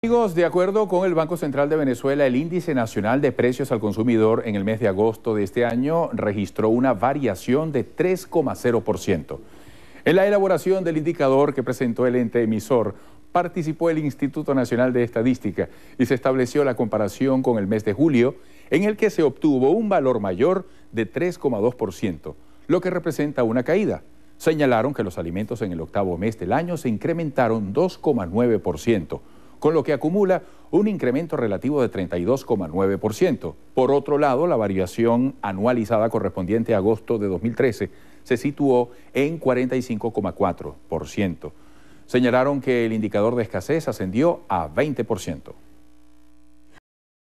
Amigos, de acuerdo con el Banco Central de Venezuela, el índice nacional de precios al consumidor en el mes de agosto de este año registró una variación de 3,0%. En la elaboración del indicador que presentó el ente emisor, participó el Instituto Nacional de Estadística y se estableció la comparación con el mes de julio, en el que se obtuvo un valor mayor de 3,2%, lo que representa una caída. Señalaron que los alimentos en el octavo mes del año se incrementaron 2,9% con lo que acumula un incremento relativo de 32,9%. Por otro lado, la variación anualizada correspondiente a agosto de 2013 se situó en 45,4%. Señalaron que el indicador de escasez ascendió a 20%.